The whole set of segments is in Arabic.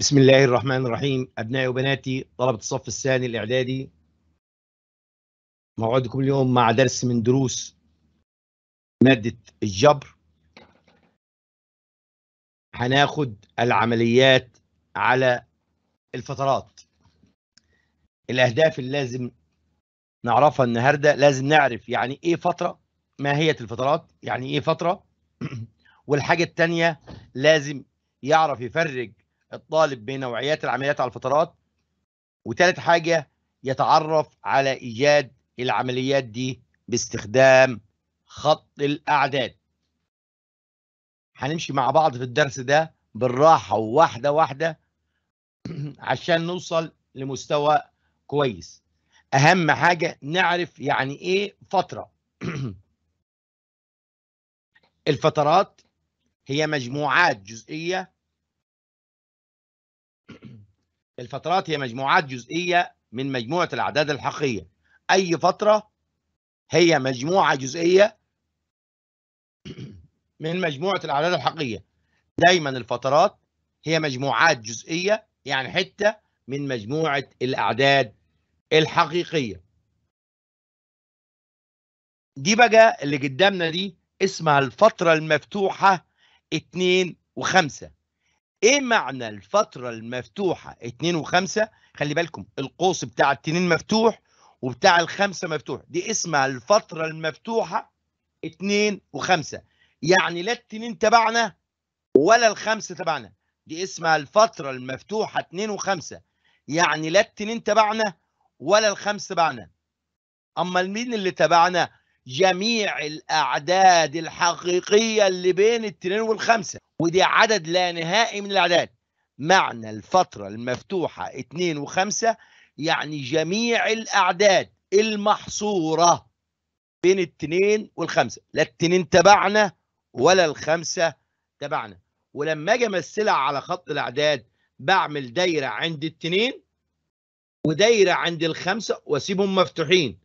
بسم الله الرحمن الرحيم أبنائي وبناتي طلبة الصف الثاني الإعدادي موعدكم اليوم مع درس من دروس مادة الجبر هناخد العمليات على الفترات الأهداف اللي لازم نعرفها النهاردة لازم نعرف يعني إيه فترة ماهية الفترات يعني إيه فترة والحاجة التانية لازم يعرف يفرج الطالب بنوعيات العمليات على الفترات وثالث حاجة يتعرف على إيجاد العمليات دي باستخدام خط الأعداد هنمشي مع بعض في الدرس ده بالراحة واحدة واحدة عشان نوصل لمستوى كويس أهم حاجة نعرف يعني إيه فترة الفترات هي مجموعات جزئية الفترات هي مجموعات جزئية من مجموعة الأعداد الحقيقية أي فترة هي مجموعة جزئية من مجموعة الأعداد الحقيقية دايما الفترات هي مجموعات جزئية يعني حتة من مجموعة الأعداد الحقيقية دي بقى اللي قدامنا دي اسمها الفترة المفتوحة 2 و5 ايه معنى الفترة المفتوحة 2 و5 خلي بالكم القوس بتاع التنين مفتوح وبتاع الخمسة مفتوح دي اسمها الفترة المفتوحة 2 و5 يعني لا التنين تبعنا ولا الخمسة تبعنا دي اسمها الفترة المفتوحة 2 و5 يعني لا التنين تبعنا ولا الخمسة تبعنا أمال مين اللي تبعنا جميع الأعداد الحقيقية اللي بين التنين والخمسة ودي عدد لا نهائي من الأعداد معنى الفترة المفتوحة 2 و5 يعني جميع الأعداد المحصورة بين الاثنين والخمسة لا الاثنين تبعنا ولا الخمسة تبعنا ولما أجي أمثلها على خط الأعداد بعمل دايرة عند الاثنين ودايرة عند الخمسة وأسيبهم مفتوحين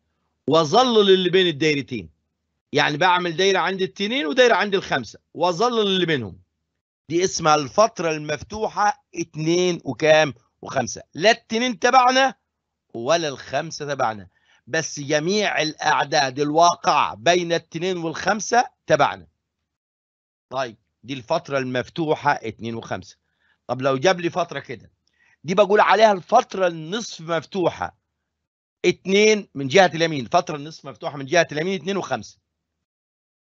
وأظلل اللي بين الدايرتين يعني بعمل دايرة عند الاثنين ودايرة عند الخمسة وأظلل اللي بينهم دي اسمها الفترة المفتوحة اتنين وكام وخمسة لا التنين تبعنا ولا الخمسة تبعنا بس جميع الأعداد الواقعة بين التنين والخمسة تبعنا طيب دي الفترة المفتوحة اتنين وخمسة طب لو جاب لي فترة كده دي بقول عليها الفترة النصف مفتوحة اتنين من جهة اليمين فترة النصف مفتوحة من جهة اليمين اتنين وخمسة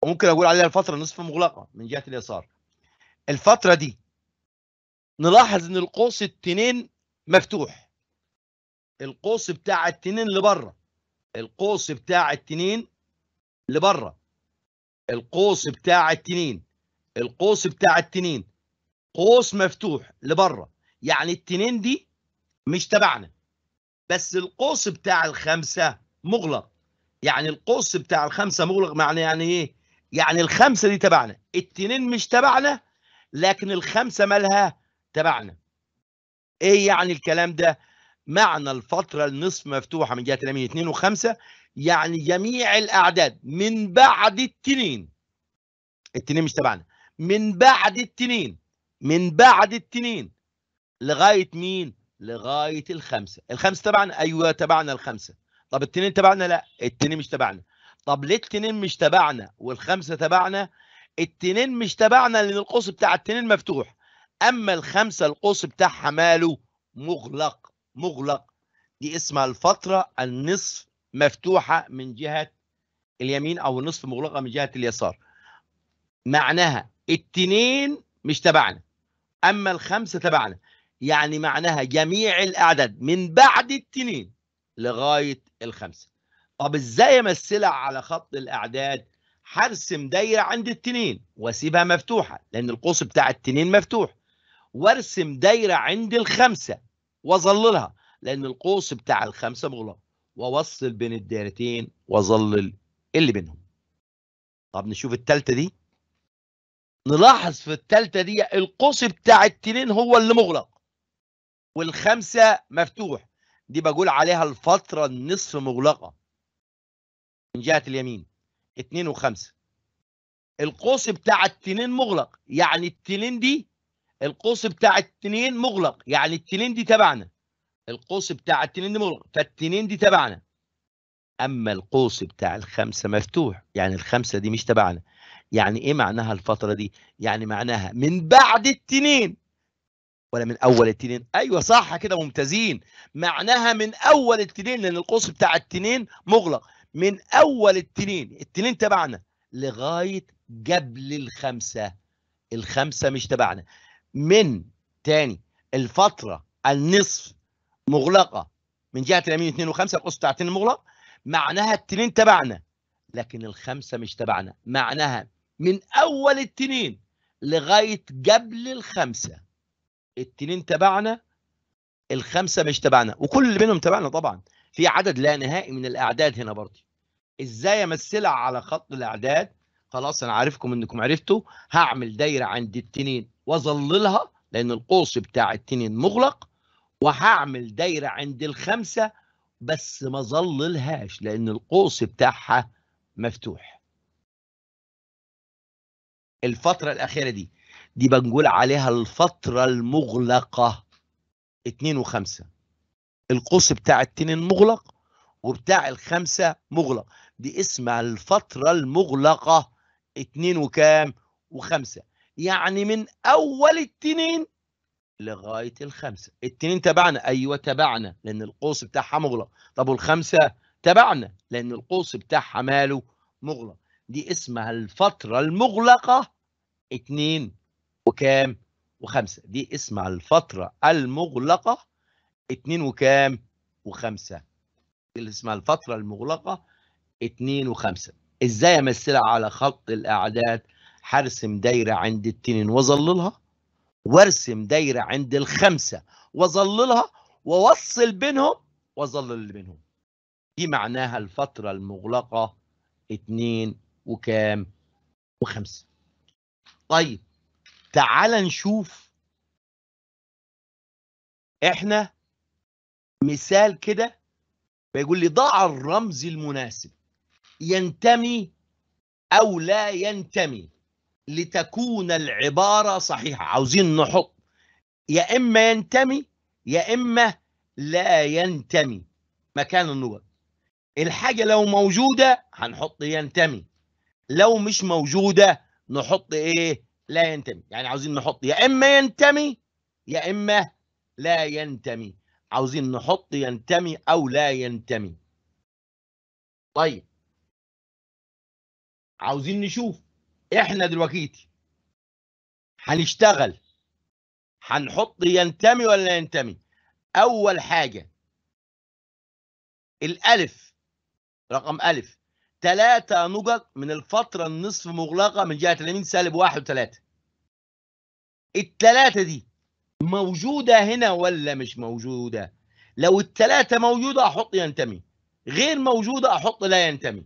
وممكن أقول عليها الفترة النصف مغلقة من جهة اليسار الفتره دي نلاحظ ان القوس التنين مفتوح القوس بتاع التنين لبره القوس بتاع التنين لبره القوس بتاع التنين القوس بتاع التنين قوس مفتوح لبره يعني التنين دي مش تبعنا بس القوس بتاع الخمسه مغلق يعني القوس بتاع الخمسه مغلق معناه يعني ايه يعني الخمسه دي تبعنا التنين مش تبعنا لكن الخمسه مالها تبعنا ايه يعني الكلام ده معنى الفتره النصف مفتوحه من جهه اليمين 2 و5 يعني جميع الاعداد من بعد التنين التنين مش تبعنا من بعد التنين من بعد التنين لغايه مين لغايه الخمسه الخمسه تبعنا ايوه تبعنا الخمسه طب التنين تبعنا لا التنين مش تبعنا طب ليه التنين مش تبعنا والخمسه تبعنا التنين مش تبعنا لان القوس بتاع التنين مفتوح اما الخمسه القوس بتاعها ماله مغلق مغلق دي اسمها الفتره النصف مفتوحه من جهه اليمين او النصف مغلقه من جهه اليسار معناها التنين مش تبعنا اما الخمسه تبعنا يعني معناها جميع الاعداد من بعد التنين لغايه الخمسه طب ازاي امثلها على خط الاعداد هرسم دايره عند التنين واسيبها مفتوحه لان القوس بتاع التنين مفتوح وارسم دايره عند الخمسه واظللها لان القوس بتاع الخمسه مغلق واوصل بين الدايرتين واظلل اللي بينهم طب نشوف الثالثه دي نلاحظ في الثالثه دي القوس بتاع التنين هو اللي مغلق والخمسه مفتوح دي بقول عليها الفتره النصف مغلقه من جهه اليمين 2 و5 القوس بتاع التنين مغلق يعني التنين دي القوس بتاع التنين مغلق يعني التنين دي تبعنا القوس بتاع التنين دي مغلق فالتنين دي تبعنا اما القوس بتاع الخمسه مفتوح يعني الخمسه دي مش تبعنا يعني ايه معناها الفتره دي يعني معناها من بعد التنين ولا من اول التنين ايوه صح كده ممتازين معناها من اول التنين لان القوس بتاع التنين مغلق من اول التنين التنين تبعنا لغايه قبل الخمسه الخمسه مش تبعنا من تاني الفتره النصف مغلقه من جهه اليمين 2 و5 القوس بتاع مغلق معناها التنين تبعنا لكن الخمسه مش تبعنا معناها من اول التنين لغايه قبل الخمسه التنين تبعنا الخمسه مش تبعنا وكل اللي بينهم تبعنا طبعا في عدد لا نهائي من الاعداد هنا برضه ازاي امثلها على خط الاعداد خلاص انا عارفكم انكم عرفتوا هعمل دايره عند التنين واظللها لان القوس بتاع التنين مغلق وهعمل دايره عند الخمسه بس ما ظللهاش لان القوس بتاعها مفتوح الفتره الاخيره دي دي بنقول عليها الفتره المغلقه و وخمسه القوس بتاع التنين مغلق وبتاع الخمسة مغلق دي اسمها الفترة المغلقة اتنين وكام وخمسة يعني من أول التنين لغاية الخمسة التنين تبعنا أيوة تبعنا لأن القوس بتاعها مغلق طب والخمسة تبعنا لأن القوس بتاعها ماله مغلق دي اسمها الفترة المغلقة اتنين وكام وخمسة دي اسمها الفترة المغلقة 2 وكام وخمسة اللي اسمها الفترة المغلقة 2 وخمسة ازاي امثلها على خط الاعداد هرسم دايرة عند التنين واظللها وارسم دايرة عند الخمسة واظللها واوصل بينهم واظلل اللي بينهم دي معناها الفترة المغلقة 2 وكام وخمسة طيب تعال نشوف احنا مثال كده بيقول لي ضع الرمز المناسب ينتمي أو لا ينتمي لتكون العبارة صحيحة عاوزين نحط يا إما ينتمي يا إما لا ينتمي مكان النوب الحاجة لو موجودة هنحط ينتمي لو مش موجودة نحط إيه لا ينتمي يعني عاوزين نحط يا إما ينتمي يا إما لا ينتمي عاوزين نحط ينتمي او لا ينتمي طيب عاوزين نشوف احنا دلوقتي هنشتغل هنحط ينتمي ولا ينتمي اول حاجه الالف رقم الف ثلاثة نقط من الفترة النصف مغلقة من جهة اليمين سالب واحد وثلاثة التلاتة دي موجودة هنا ولا مش موجودة لو الثلاثة موجودة أحط ينتمي غير موجودة أحط لا ينتمي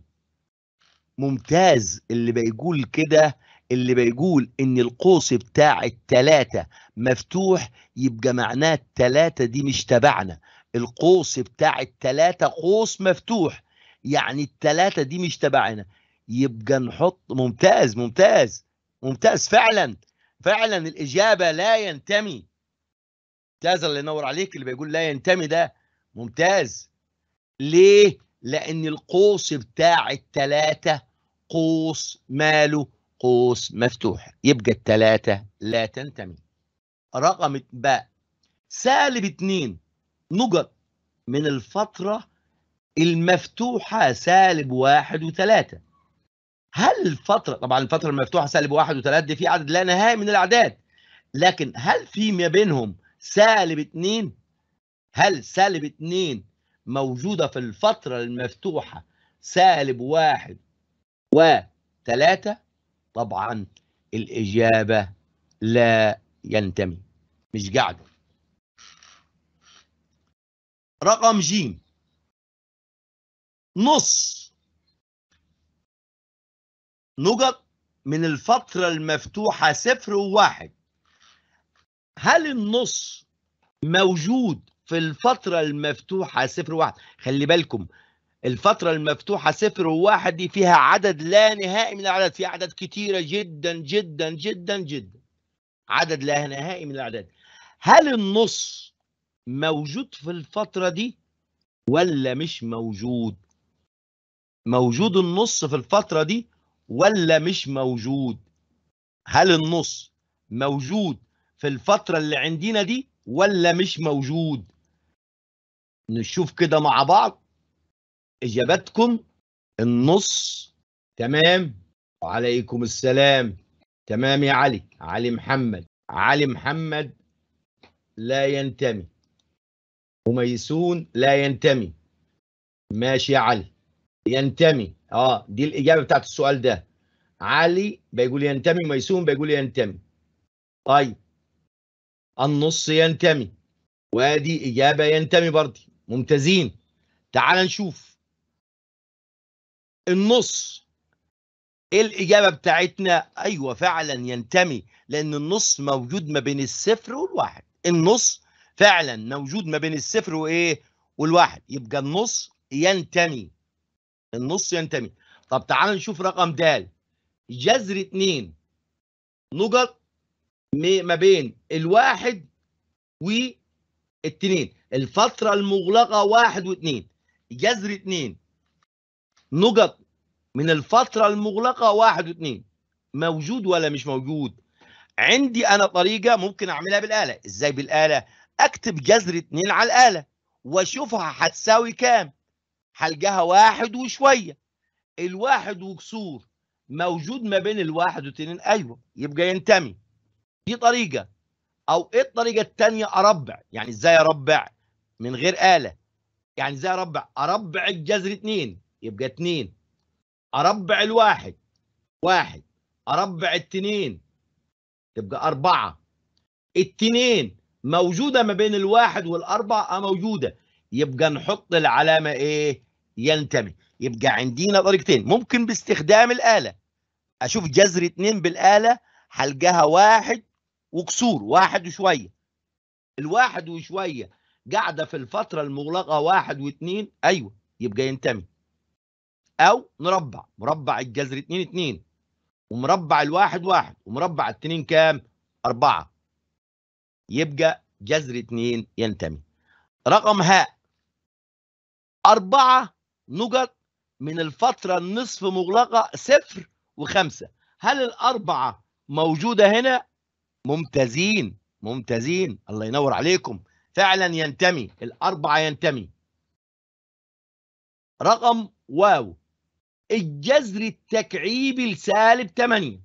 ممتاز اللي بيقول كده اللي بيقول إن القوس بتاع الثلاثة مفتوح يبقى معناه الثلاثة دي مش تبعنا القوس بتاع الثلاثة قوس مفتوح يعني الثلاثة دي مش تبعنا يبقى نحط ممتاز ممتاز ممتاز فعلا فعلا الإجابة لا ينتمي ممتاز الله ينور عليك اللي بيقول لا ينتمي ده ممتاز ليه لان القوس بتاع التلاتة قوس ماله قوس مفتوح يبقى التلاتة لا تنتمي رقم باء سالب اتنين نقط من الفترة المفتوحة سالب واحد وثلاثة هل الفترة طبعا الفترة المفتوحة سالب واحد وثلاثة دي في عدد لا نهائي من الأعداد لكن هل في ما بينهم سالب 2 هل سالب 2 موجودة في الفترة المفتوحة سالب 1 و 3 طبعا الإجابة لا ينتمي مش قاعدة رقم ج نص نقط من الفترة المفتوحة صفر وواحد هل النص موجود في الفترة المفتوحة صفر واحد خلي بالكم الفترة المفتوحة صفر وواحد دي فيها عدد لا نهائي من الأعداد فيها أعداد كتيرة جدا جدا جدا جدا عدد لا نهائي من الأعداد هل النص موجود في الفترة دي ولا مش موجود موجود النص في الفترة دي ولا مش موجود هل النص موجود في الفترة اللي عندنا دي ولا مش موجود نشوف كده مع بعض اجابتكم النص تمام وعليكم السلام تمام يا علي علي محمد علي محمد لا ينتمي وميسون لا ينتمي ماشي يا علي ينتمي اه دي الاجابه بتاعت السؤال ده علي بيقول ينتمي ميسون بيقول ينتمي طيب النص ينتمي وادي اجابه ينتمي برضه ممتازين تعال نشوف النص ايه الاجابه بتاعتنا ايوه فعلا ينتمي لان النص موجود ما بين الصفر والواحد النص فعلا موجود ما بين الصفر وايه والواحد يبقى النص ينتمي النص ينتمي طب تعال نشوف رقم د جذر 2 نقط ما بين الواحد والتنين الفترة المغلقة واحد واتنين جذر اتنين نقط من الفترة المغلقة واحد واتنين موجود ولا مش موجود عندي انا طريقة ممكن اعملها بالآلة ازاي بالآلة اكتب جذر اتنين على الآلة واشوفها هتساوي كام هلقاها واحد وشوية الواحد وكسور موجود ما بين الواحد واتنين ايوه يبقى ينتمي دي طريقه او ايه الطريقه الثانيه اربع يعني ازاي اربع من غير آلة يعني ازاي اربع اربع الجذر اتنين يبقى اتنين اربع الواحد واحد اربع التنين تبقى أربعة التنين موجودة ما بين الواحد والأربعة آه، موجودة يبقى نحط العلامة إيه ينتمي يبقى عندنا طريقتين ممكن باستخدام الآلة أشوف جذر اتنين بالآلة هلقاها واحد وكسور واحد وشويه الواحد وشويه قاعده في الفتره المغلقه واحد واثنين ايوه يبقى ينتمي او مربع مربع الجذر اتنين اتنين ومربع الواحد واحد ومربع التنين كام اربعه يبقى جذر اتنين ينتمي رقم هاء أربعة نقط من الفترة النصف مغلقة صفر وخمسة هل الأربعة موجودة هنا ممتازين ممتازين الله ينور عليكم فعلا ينتمي الأربعة ينتمي رقم واو الجذر التكعيبي لسالب 8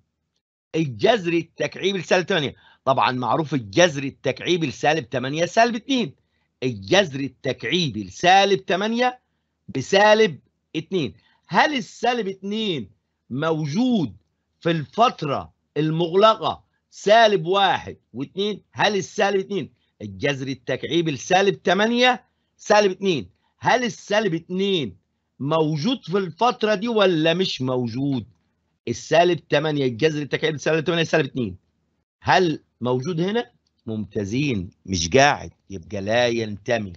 الجذر التكعيبي لسالب 8 طبعا معروف الجذر التكعيبي لسالب 8 سالب 2 الجذر التكعيبي لسالب 8 بسالب 2 هل السالب 2 موجود في الفترة المغلقة سالب واحد واثنين هل السالب اثنين الجذر التكعيبي لسالب 8 سالب 2 هل السالب 2 موجود في الفترة دي ولا مش موجود؟ السالب 8 الجذر التكعيبي لسالب 8 سالب 2 هل موجود هنا؟ ممتازين مش قاعد يبقى لا ينتمي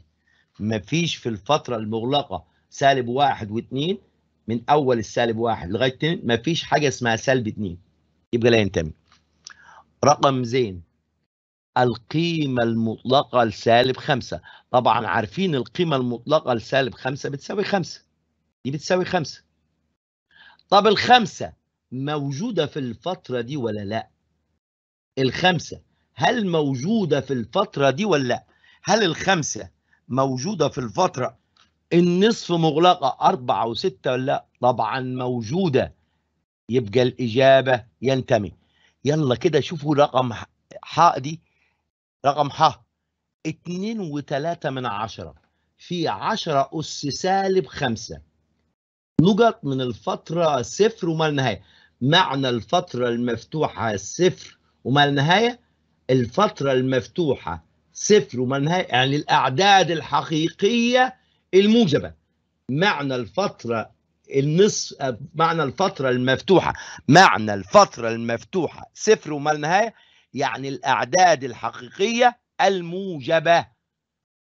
مفيش في الفترة المغلقة سالب واحد واثنين من أول السالب واحد لغاية ما مفيش حاجة اسمها سالب 2 يبقى لا ينتمي رقم زين القيمة المطلقة لسالب خمسة طبعا عارفين القيمة المطلقة لسالب خمسة بتساوي خمسة دي بتساوي خمسة طب الخمسة موجودة في الفترة دي ولا لا الخمسة هل موجودة في الفترة دي ولا لا هل الخمسة موجودة في الفترة النصف مغلقة أربعة وستة ولا لا طبعا موجودة يبقى الإجابة ينتمي يلا كده شوفوا رقم ح دي رقم ح اتنين وتلاتة من عشرة في عشرة أس سالب خمسة نقط من الفترة صفر وما النهاية معنى الفترة المفتوحة صفر وما النهاية الفترة المفتوحة صفر وما النهاية يعني الأعداد الحقيقية الموجبة معنى الفترة النصف معنى الفترة المفتوحة معنى الفترة المفتوحة صفر وما النهاية يعني الأعداد الحقيقية الموجبة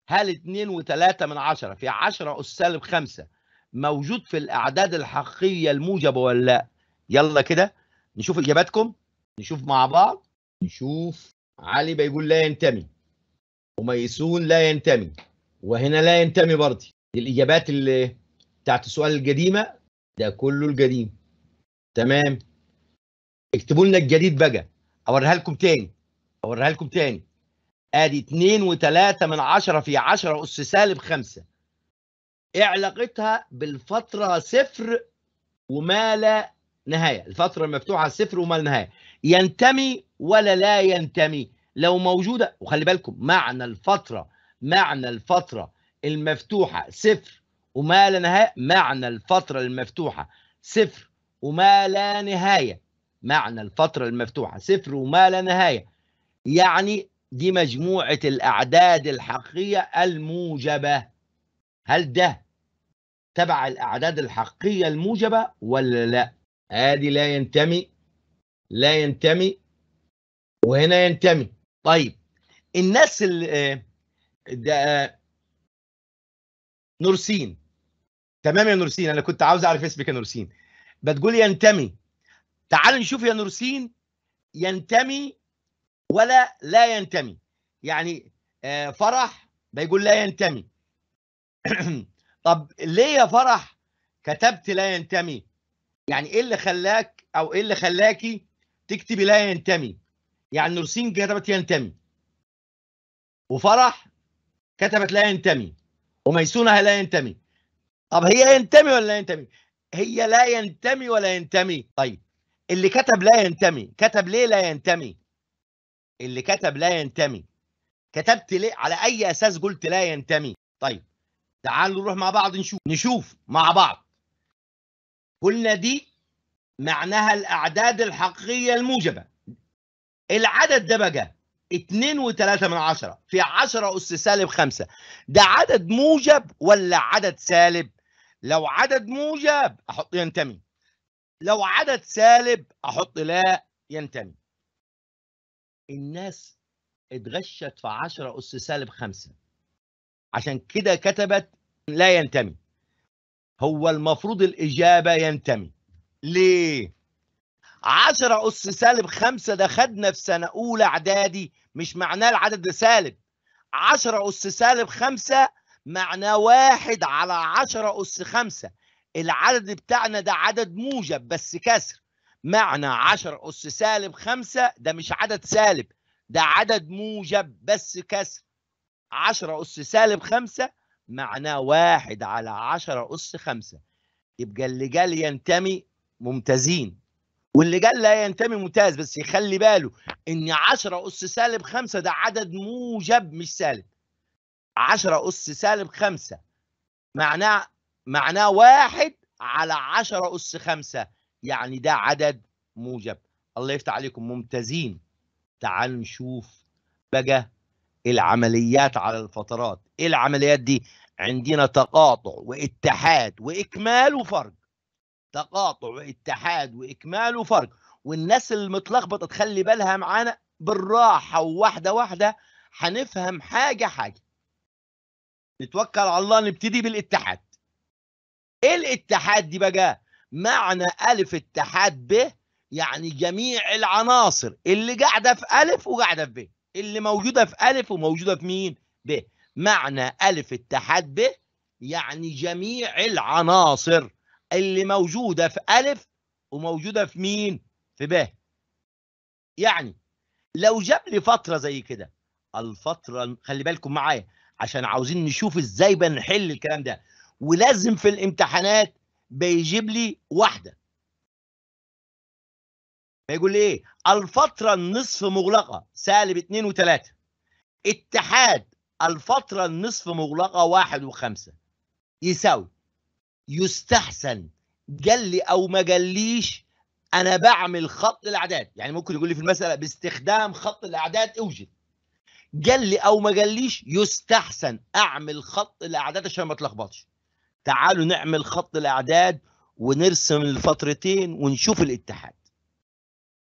هل 2 و3 من 10 في 10 أس سالب 5 موجود في الأعداد الحقيقية الموجبة ولا لا؟ يلا كده نشوف إجاباتكم نشوف مع بعض نشوف علي بيقول لا ينتمي وميسون لا ينتمي وهنا لا ينتمي برضه الإجابات اللي بتاعت السؤال القديمه ده كله القديم تمام اكتبوا لنا الجديد بقى اوريها لكم تاني اوريها لكم تاني ادي 2 و3 من 10 في 10 اس سالب 5 ايه علاقتها بالفتره صفر وما لا نهايه الفتره المفتوحه صفر وما لا نهايه ينتمي ولا لا ينتمي لو موجوده وخلي بالكم معنى الفتره معنى الفتره المفتوحه صفر وما لا نهاية معنى الفترة المفتوحة صفر وما لا نهاية معنى الفترة المفتوحة صفر وما لا نهاية يعني دي مجموعة الأعداد الحقيقية الموجبة هل ده تبع الأعداد الحقيقية الموجبة ولا لا هذه لا ينتمي لا ينتمي وهنا ينتمي طيب الناس اللي آه، ده آه، نورسين تمام يا نورسين انا كنت عاوز اعرف اسمك يا نورسين بتقول ينتمي تعال نشوف يا نورسين ينتمي ولا لا ينتمي يعني آه، فرح بيقول لا ينتمي طب ليه يا فرح كتبت لا ينتمي يعني ايه اللي خلاك او ايه اللي خلاكي تكتبي لا ينتمي يعني نورسين كتبت ينتمي وفرح كتبت لا ينتمي وميسونها لا ينتمي طب هي ينتمي ولا ينتمي هي لا ينتمي ولا ينتمي طيب اللي كتب لا ينتمي كتب ليه لا ينتمي اللي كتب لا ينتمي كتبت ليه على اي اساس قلت لا ينتمي طيب تعالوا نروح مع بعض نشوف نشوف مع بعض قلنا دي معناها الاعداد الحقيقيه الموجبه العدد ده بقى و3 من عشرة في 10 أس سالب 5 ده عدد موجب ولا عدد سالب لو عدد موجب احط ينتمي لو عدد سالب احط لا ينتمي الناس اتغشت في 10 اس سالب 5 عشان كده كتبت لا ينتمي هو المفروض الاجابه ينتمي ليه 10 اس سالب 5 ده خدنا في سنه اولى اعدادي مش معناه العدد ده سالب 10 اس سالب 5 معناه واحد على عشرة أس خمسة العدد بتاعنا ده عدد موجب بس كسر معنى 10 أس سالب 5 ده مش عدد سالب ده عدد موجب بس كسر 10 أس سالب 5 معناه واحد على 10 أس 5 يبقى اللي قال ينتمي ممتازين واللي قال لا ينتمي ممتاز بس يخلي باله ان 10 أس سالب 5 ده عدد موجب مش سالب 10 أس سالب 5 معناه معناه واحد على 10 أس 5 يعني ده عدد موجب الله يفتح عليكم ممتازين تعالوا نشوف بقى العمليات على الفترات ايه العمليات دي عندنا تقاطع واتحاد واكمال وفرق تقاطع واتحاد واكمال وفرق والناس المتلخبطه تخلي بالها معانا بالراحه وواحده واحده هنفهم حاجه حاجه نتوكل على الله نبتدي بالاتحاد ايه الاتحاد دي بقى معنى الف اتحاد ب يعني جميع العناصر اللي قاعده في الف وقاعده في ب اللي موجوده في الف وموجوده في مين ب معنى الف اتحاد ب يعني جميع العناصر اللي موجوده في الف وموجوده في مين في ب يعني لو جاب لي فتره زي كده الفتره خلي بالكم معايا عشان عاوزين نشوف ازاي بنحل الكلام ده ولازم في الامتحانات بيجيب لي واحده بيقول لي ايه الفتره النصف مغلقه سالب 2 و3 اتحاد الفتره النصف مغلقه 1 و5 يساوي يستحسن قال لي او ما قاليش انا بعمل خط الاعداد يعني ممكن يقول لي في المساله باستخدام خط الاعداد اوجد جل لي او ما جليش يستحسن اعمل خط الاعداد عشان ما اتلخبطش تعالوا نعمل خط الاعداد ونرسم الفترتين ونشوف الاتحاد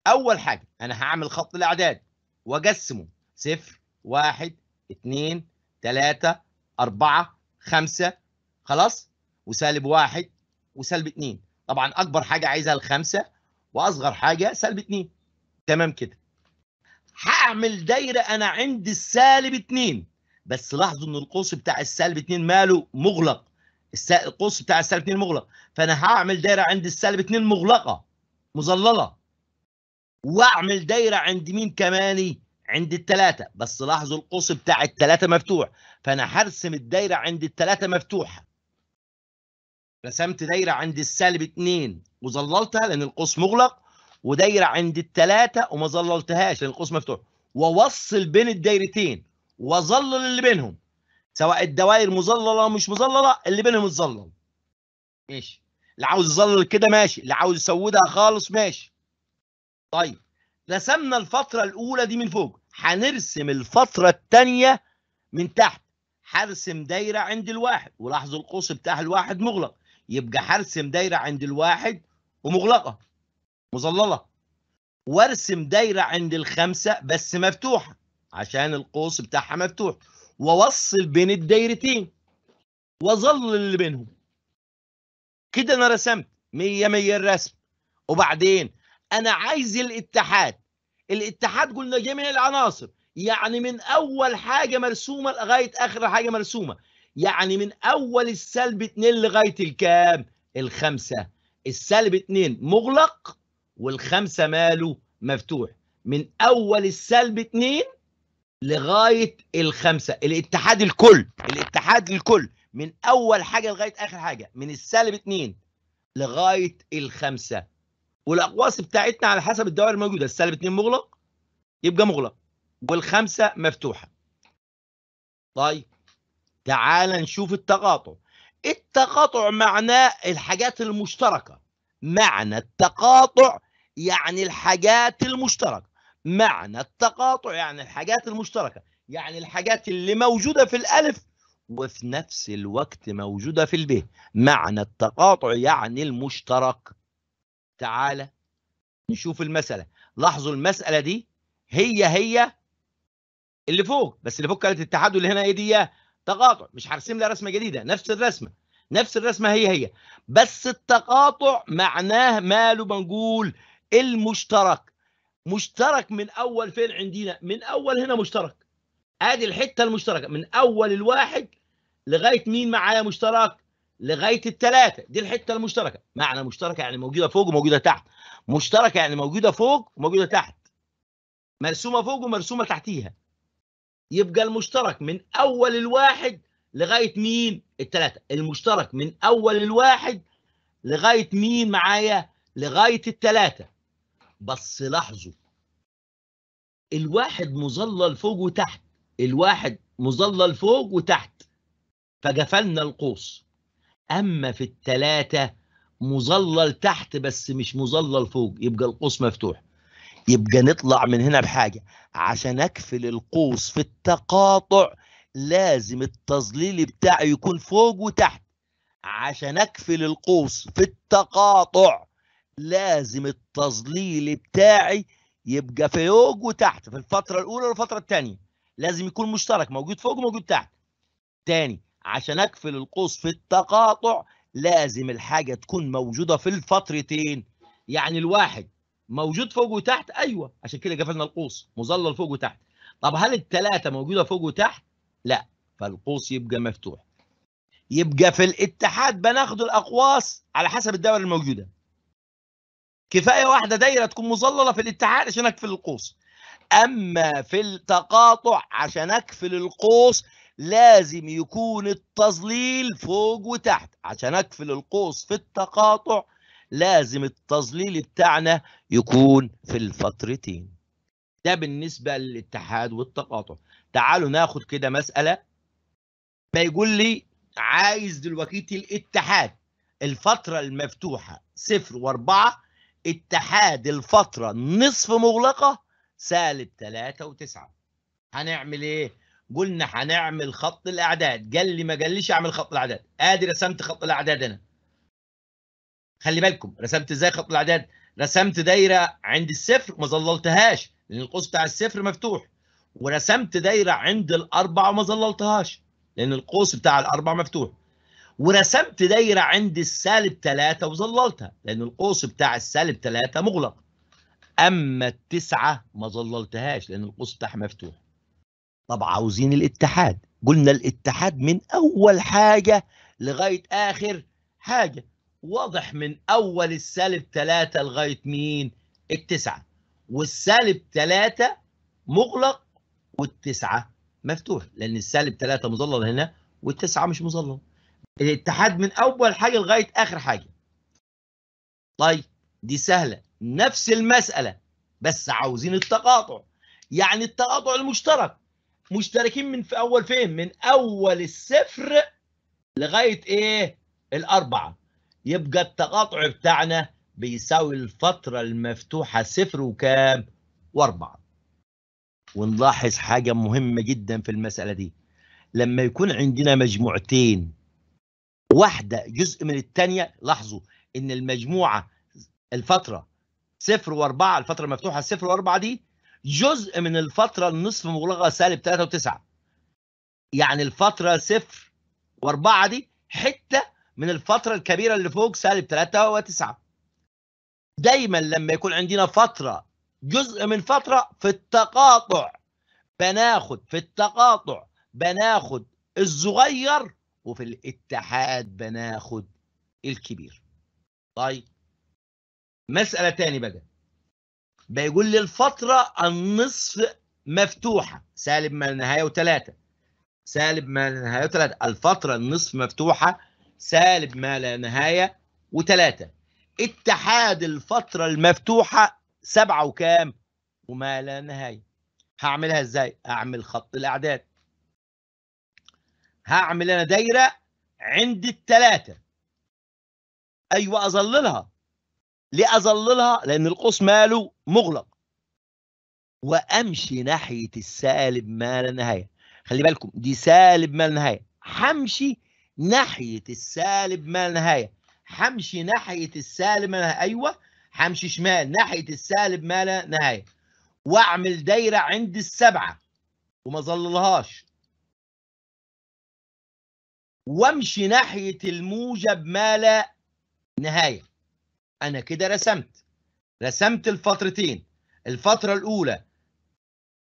اول حاجه انا هعمل خط الاعداد واقسمه صفر واحد اثنين ثلاثه اربعه خمسه خلاص وسالب واحد وسالب اثنين طبعا اكبر حاجه عايزها الخمسه واصغر حاجه سالب اثنين تمام كده هعمل دايره انا عند السالب 2 بس لاحظوا ان القوس بتاع السالب 2 ماله مغلق القوس بتاع السالب 2 مغلق فانا هعمل دايره عند السالب 2 مغلقه مظلله واعمل دايره عند مين كمان عند الثلاثه بس لاحظوا القوس بتاع الثلاثه مفتوح فانا هرسم الدايره عند الثلاثه مفتوحه رسمت دايره عند السالب 2 وظللتها لان القوس مغلق ودايره عند الثلاثه وما ظللتهاش لان القوس مفتوح ووصل بين الدايرتين وظلل اللي بينهم سواء الدوائر مظلله مش مظلله اللي بينهم اتظلل ماشي اللي عاوز يظلل كده ماشي اللي عاوز يسودها خالص ماشي طيب رسمنا الفتره الاولى دي من فوق هنرسم الفتره الثانيه من تحت هرسم دايره عند الواحد ولاحظوا القوس بتاع الواحد مغلق يبقى هرسم دايره عند الواحد ومغلقه مظلله وارسم دايره عند الخمسه بس مفتوحه عشان القوس بتاعها مفتوح ووصل بين الدايرتين وظل اللي بينهم كده انا رسمت 100 100 الرسم وبعدين انا عايز الاتحاد الاتحاد قلنا جميع العناصر يعني من اول حاجه مرسومه لغايه اخر حاجه مرسومه يعني من اول السلب 2 لغايه الكام الخمسه السلب 2 مغلق والخمسة ماله مفتوح من أول السلب اتنين لغاية الخمسة الاتحاد الكل الاتحاد الكل من أول حاجة لغاية آخر حاجة من السالب اتنين لغاية الخمسة والأقواس بتاعتنا على حسب الدوائر الموجودة السالب اتنين مغلق يبقى مغلق والخمسة مفتوحة طيب تعال نشوف التقاطع التقاطع معناه الحاجات المشتركة معنى التقاطع يعني الحاجات المشتركة معنى التقاطع يعني الحاجات المشتركة يعني الحاجات اللي موجودة في الألف وفي نفس الوقت موجودة في الب معنى التقاطع يعني المشترك تعالى نشوف المسألة لاحظوا المسألة دي هي هي اللي فوق بس اللي فوق كانت التحدي اللي هنا ايه دي تقاطع مش هرسم لها رسمة جديدة نفس الرسمة نفس الرسمه هي هي بس التقاطع معناه ماله بنقول المشترك مشترك من اول فين عندنا من اول هنا مشترك ادي الحته المشتركه من اول الواحد لغايه مين معايا مشترك لغايه الثلاثه دي الحته المشتركه معنى مشتركه يعني موجوده فوق وموجوده تحت مشتركه يعني موجوده فوق وموجوده تحت مرسومه فوق ومرسومه تحتيها يبقى المشترك من اول الواحد لغايه مين الثلاثه المشترك من اول الواحد لغايه مين معايا لغايه الثلاثه بس لاحظوا الواحد مظلل فوق وتحت الواحد مظلل فوق وتحت فقفلنا القوس اما في الثلاثه مظلل تحت بس مش مظلل فوق يبقى القوس مفتوح يبقى نطلع من هنا بحاجه عشان اكفل القوس في التقاطع لازم التظليل بتاعه يكون فوق وتحت عشان اكفل القوس في التقاطع لازم التظليل بتاعي يبقى فوق وتحت في الفترة الأولى والفترة الثانية لازم يكون مشترك موجود فوق وموجود تحت تاني عشان أكفل القوس في التقاطع لازم الحاجة تكون موجودة في الفترتين يعني الواحد موجود فوق وتحت أيوة عشان كده قفلنا القوس مظلل فوق وتحت طب هل الثلاثة موجودة فوق وتحت لا فالقوس يبقى مفتوح يبقى في الاتحاد بناخد الاقواس على حسب الدوره الموجوده كفايه واحده دايره تكون مظلله في الاتحاد عشان اكفل القوس اما في التقاطع عشان اكفل القوس لازم يكون التظليل فوق وتحت عشان اكفل القوس في التقاطع لازم التظليل بتاعنا يكون في الفترتين ده بالنسبه للاتحاد والتقاطع تعالوا ناخد كده مساله بيقول لي عايز دلوقتي الاتحاد الفتره المفتوحه صفر واربعه اتحاد الفتره نصف مغلقه سالب ثلاثه وتسعه هنعمل ايه؟ قلنا هنعمل خط الاعداد قال لي ما قاليش اعمل خط الاعداد ادي رسمت خط الاعداد انا خلي بالكم رسمت ازاي خط الاعداد رسمت دايره عند الصفر ما ظللتهاش لان القوس بتاع الصفر مفتوح ورسمت دايره عند الاربعه وما ظللتهاش لان القوس بتاع الاربعه مفتوح ورسمت دايره عند السالب 3 وظللتها لان القوس بتاع السالب 3 مغلق اما التسعه ما ظللتهاش لان القوس بتاعها مفتوح طب عاوزين الاتحاد قلنا الاتحاد من اول حاجه لغايه اخر حاجه واضح من اول السالب 3 لغايه مين التسعه والسالب 3 مغلق والتسعة مفتوح لأن السالب ثلاثة مظلل هنا والتسعة مش مظلل الاتحاد من أول حاجة لغاية آخر حاجة طيب دي سهلة نفس المسألة بس عاوزين التقاطع يعني التقاطع المشترك مشتركين من في أول فين من أول الصفر لغاية إيه الأربعة يبقى التقاطع بتاعنا بيساوي الفترة المفتوحة صفر وكام وأربعة ونلاحظ حاجة مهمة جدا في المسألة دي لما يكون عندنا مجموعتين واحدة جزء من الثانية لاحظوا إن المجموعة الفترة صفر وأربعة الفترة المفتوحة صفر وأربعة دي جزء من الفترة النصف مغلقة سالب تلاتة وتسعة يعني الفترة صفر وأربعة دي حتة من الفترة الكبيرة اللي فوق سالب تلاتة وتسعة دايما لما يكون عندنا فترة جزء من فتره في التقاطع بناخد في التقاطع بناخد الصغير وفي الاتحاد بناخد الكبير طيب مسألة تاني بقى بيقول لي الفترة النصف مفتوحة سالب ما النهايه وتلاتة سالب ما لا نهايه وتلاتة الفترة النصف مفتوحة سالب ما لا نهاية وتلاتة اتحاد الفترة المفتوحة سبعة وكام وما لا نهاية هعملها ازاي اعمل خط الاعداد هعمل انا دايرة عند التلاتة ايوه اظللها ليه اظللها لان القوس ماله مغلق وامشي ناحية السالب ما لا نهاية خلي بالكم دي سالب ما لا نهاية همشي ناحية السالب ما لا نهاية همشي ناحية السالب ما لا نهاية ايوه همشي شمال ناحيه السالب ما لا نهايه واعمل دايره عند السبعه وما ظللهاش وامشي ناحيه الموجب ما لا نهايه انا كده رسمت رسمت الفترتين الفتره الاولى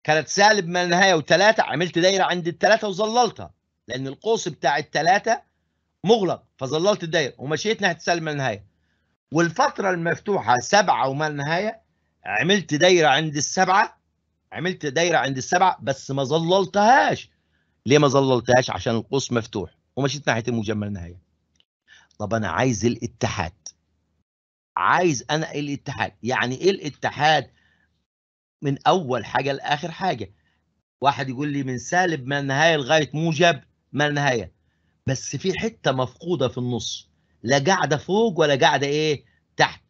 كانت سالب ما لا نهايه وثلاثه عملت دايره عند الثلاثه وظللتها لان القوس بتاع الثلاثه مغلق فظللت الدايره ومشيت ناحيه السالب ما لا نهايه والفترة المفتوحة سبعة وما نهاية عملت دايرة عند السبعة عملت دايرة عند السبعة بس ما ظللتهاش ليه ما ظللتهاش عشان القوس مفتوح ومشيت ناحية المجمل نهاية طب أنا عايز الاتحاد عايز أنا الاتحاد يعني إيه الاتحاد من أول حاجة لآخر حاجة واحد يقول لي من سالب ما النهاية لغاية موجب ما النهاية بس في حتة مفقودة في النص لا قاعده فوق ولا قاعده ايه تحت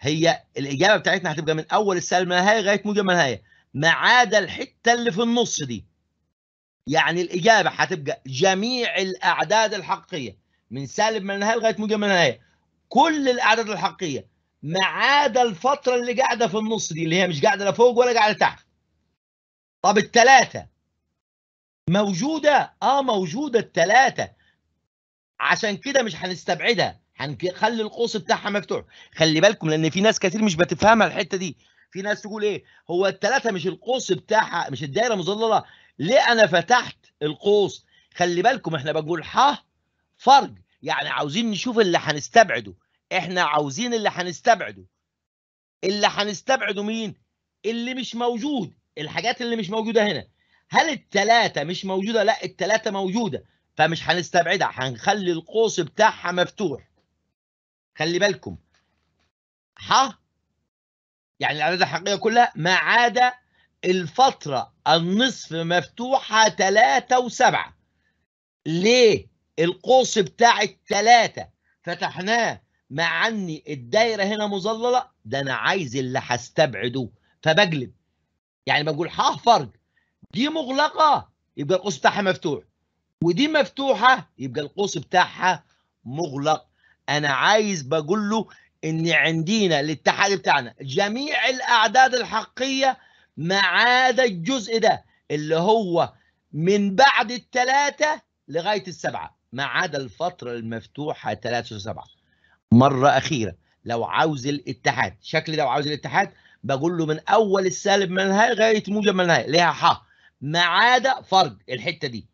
هي الاجابه بتاعتنا هتبقى من اول السالب النهايه لغايه موجب النهايه ما عدا الحته اللي في النص دي يعني الاجابه هتبقى جميع الاعداد الحقيقيه من سالب من النهايه لغايه موجب النهايه كل الاعداد الحقيقيه ما عدا الفتره اللي قاعده في النص دي اللي هي مش قاعده لا فوق ولا قاعده تحت طب الثلاثه موجوده اه موجوده الثلاثه عشان كده مش هنستبعدها هنخلي القوس بتاعها مفتوح خلي بالكم لان في ناس كتير مش بتفهمها الحته دي في ناس تقول ايه هو الثلاثه مش القوس بتاعها مش الدايره مظلله ليه انا فتحت القوس خلي بالكم احنا بنقول ح فرج يعني عاوزين نشوف اللي هنستبعده احنا عاوزين اللي هنستبعده اللي هنستبعده مين اللي مش موجود الحاجات اللي مش موجوده هنا هل الثلاثه مش موجوده لا الثلاثه موجوده فمش هنستبعدها هنخلي القوس بتاعها مفتوح خلي بالكم ح يعني الاعداد الحقيقيه كلها ما عدا الفتره النصف مفتوحه 3 و7 ليه القوس بتاع التلاتة فتحناه مع اني الدايره هنا مظلله ده انا عايز اللي هستبعده فبجلب يعني بقول ح فرق دي مغلقه يبقى القوس بتاعها مفتوح ودي مفتوحه يبقى القوس بتاعها مغلق انا عايز بقول له ان عندنا الاتحاد بتاعنا جميع الاعداد الحقيه ما عدا الجزء ده اللي هو من بعد الثلاثه لغايه السبعه ما عدا الفتره المفتوحه ثلاثه وسبعه مره اخيره لو عاوز الاتحاد شكل لو عاوز الاتحاد بقول له من اول السالب من النهايه لغايه موجب من النهايه ليها ح ما عدا فرد الحته دي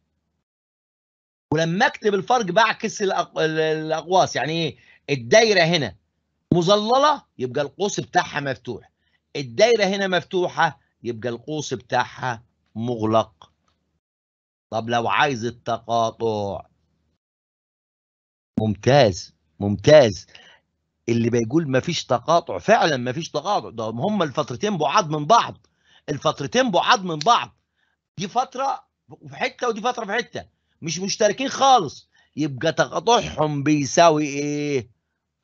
ولما اكتب الفرج بعكس الاقواس يعني ايه الدايره هنا مظلله يبقى القوس بتاعها مفتوح الدايره هنا مفتوحه يبقى القوس بتاعها مغلق طب لو عايز التقاطع ممتاز ممتاز اللي بيقول مفيش تقاطع فعلا مفيش تقاطع ده هم الفترتين بعاد من بعض الفترتين بعاد من بعض دي فتره في حته ودي فتره في حته مش مشتركين خالص يبقى تقاطعهم بيساوي ايه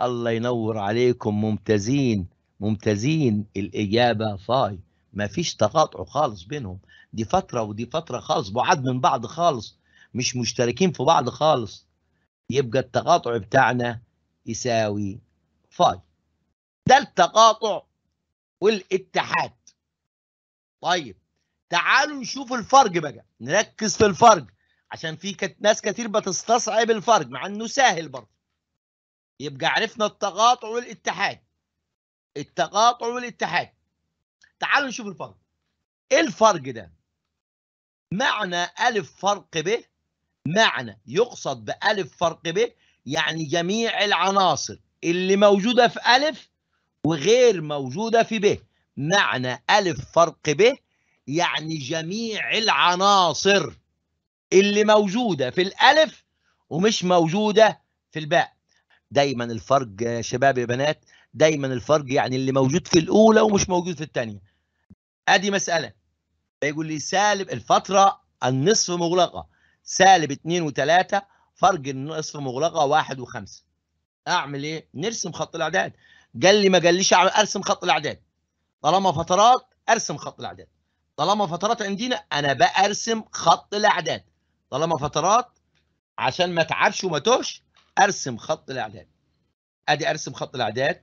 الله ينور عليكم ممتازين ممتازين الاجابه فاي ما فيش تقاطع خالص بينهم دي فتره ودي فتره خالص بعاد من بعض خالص مش مشتركين في بعض خالص يبقى التقاطع بتاعنا يساوي فاي ده التقاطع والاتحاد طيب تعالوا نشوف الفرق بقى نركز في الفرق عشان في كت... ناس كتير بتستصعب الفرق مع انه سهل برضه يبقى عرفنا التقاطع والاتحاد التقاطع والاتحاد تعالوا نشوف الفرق ايه الفرق ده معنى الف فرق ب معنى يقصد بالف فرق ب يعني جميع العناصر اللي موجوده في الف وغير موجوده في ب معنى الف فرق ب يعني جميع العناصر اللي موجوده في الالف ومش موجوده في الباء دايما الفرق شباب يا بنات دايما الفرق يعني اللي موجود في الاولى ومش موجود في الثانيه ادي مساله بيقول لي سالب الفتره النصف مغلقه سالب 2 و3 فرق النصف مغلقه 1 و5 اعمل ايه نرسم خط الاعداد قال لي ما قاليش ارسم خط الاعداد طالما فترات ارسم خط الاعداد طالما فترات عندنا انا بارسم خط الاعداد طالما فترات عشان ما تعرش وما تهش ارسم خط الاعداد ادي ارسم خط الاعداد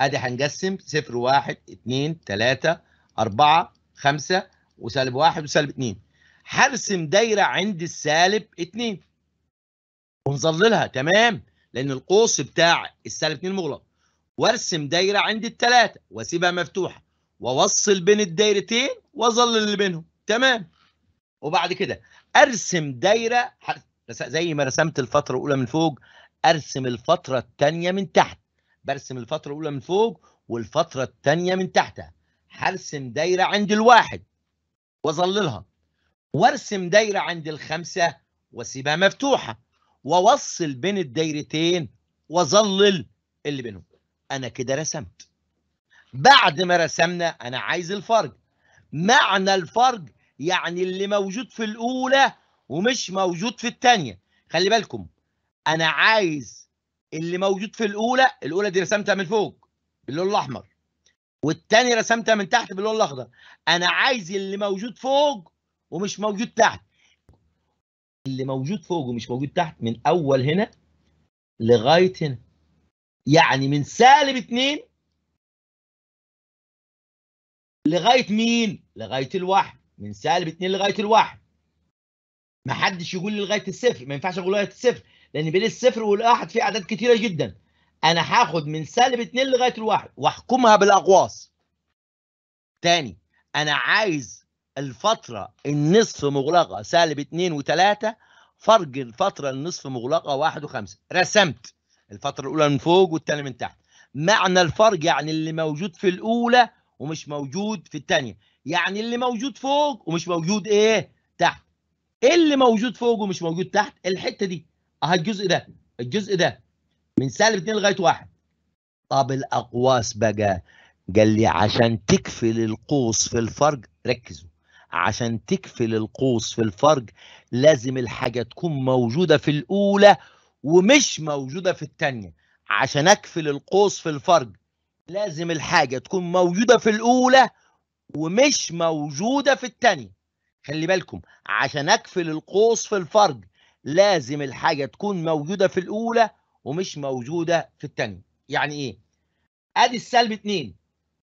ادي هنقسم صفر واحد اتنين تلاتة اربعة خمسة وسالب واحد وسالب اتنين هرسم دايرة عند السالب اتنين ونظللها تمام لان القوس بتاع السالب اتنين مغلق وارسم دايرة عند التلاتة واسيبها مفتوحة واوصل بين الدايرتين واظلل اللي بينهم تمام وبعد كده ارسم دايره زي ما رسمت الفتره الاولى من فوق ارسم الفتره الثانيه من تحت برسم الفتره الاولى من فوق والفتره الثانيه من تحتها هرسم دايره عند الواحد واظللها وارسم دايره عند الخمسه واسيبها مفتوحه واوصل بين الدايرتين واظلل اللي بينهم انا كده رسمت بعد ما رسمنا انا عايز الفرج معنى الفرج يعني اللي موجود في الاولى ومش موجود في الثانيه خلي بالكم انا عايز اللي موجود في الاولى الاولى دي رسمتها من فوق باللون الاحمر والثانيه رسمتها من تحت باللون الاخضر انا عايز اللي موجود فوق ومش موجود تحت اللي موجود فوق ومش موجود تحت من اول هنا لغايه هنا يعني من سالب 2 لغايه مين لغايه الواحد من سالب 2 لغايه الواحد ما حدش يقول لي لغايه الصفر ما ينفعش اقول لغايه الصفر لان بين الصفر والواحد في اعداد كثيره جدا انا هاخد من سالب 2 لغايه الواحد واحكمها بالاقواس تاني انا عايز الفتره النصف مغلقه سالب 2 و3 فرق الفتره النصف مغلقه 1 و5 رسمت الفتره الاولى من فوق والثانيه من تحت معنى الفرق يعني اللي موجود في الاولى ومش موجود في الثانيه يعني اللي موجود فوق ومش موجود ايه تحت اللي موجود فوق ومش موجود تحت الحته دي اهي الجزء ده الجزء ده من سالب 2 لغايه 1 طب الاقواس بقى قال لي عشان تكفل القوس في الفرق ركزوا عشان تكفل القوس في الفرق لازم الحاجه تكون موجوده في الاولى ومش موجوده في الثانيه عشان اكفل القوس في الفرق لازم الحاجه تكون موجوده في الاولى ومش موجودة في التانية خلي بالكم عشان أكفل القوس في الفرج لازم الحاجة تكون موجودة في الأولى ومش موجودة في التانية يعني إيه؟ أدي السالب 2